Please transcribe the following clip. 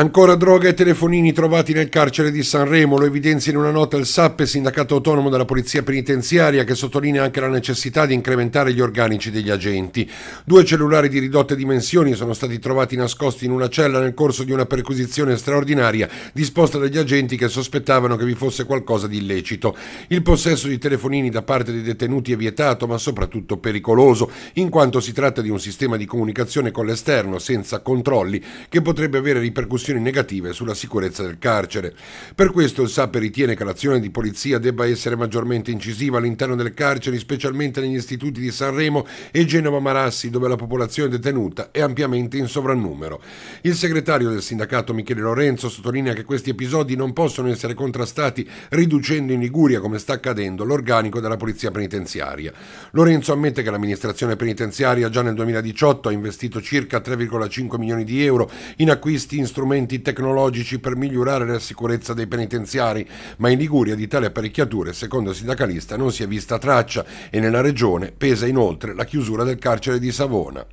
Ancora droga e telefonini trovati nel carcere di Sanremo, lo evidenzia in una nota il SAP, sindacato autonomo della Polizia Penitenziaria, che sottolinea anche la necessità di incrementare gli organici degli agenti. Due cellulari di ridotte dimensioni sono stati trovati nascosti in una cella nel corso di una perquisizione straordinaria disposta dagli agenti che sospettavano che vi fosse qualcosa di illecito. Il possesso di telefonini da parte dei detenuti è vietato, ma soprattutto pericoloso, in quanto si tratta di un sistema di comunicazione con l'esterno, senza controlli, che potrebbe avere ripercussioni ripercussioni negative sulla sicurezza del carcere. Per questo il SAP ritiene che l'azione di polizia debba essere maggiormente incisiva all'interno delle carceri, specialmente negli istituti di Sanremo e Genova Marassi, dove la popolazione detenuta è ampiamente in sovrannumero. Il segretario del sindacato Michele Lorenzo sottolinea che questi episodi non possono essere contrastati riducendo in Liguria, come sta accadendo, l'organico della polizia penitenziaria. Lorenzo ammette che l'amministrazione penitenziaria già nel 2018 ha investito circa 3,5 milioni di euro in acquisti in strumenti strumenti tecnologici per migliorare la sicurezza dei penitenziari, ma in Liguria di tali apparecchiature, secondo il sindacalista, non si è vista traccia e nella regione pesa inoltre la chiusura del carcere di Savona.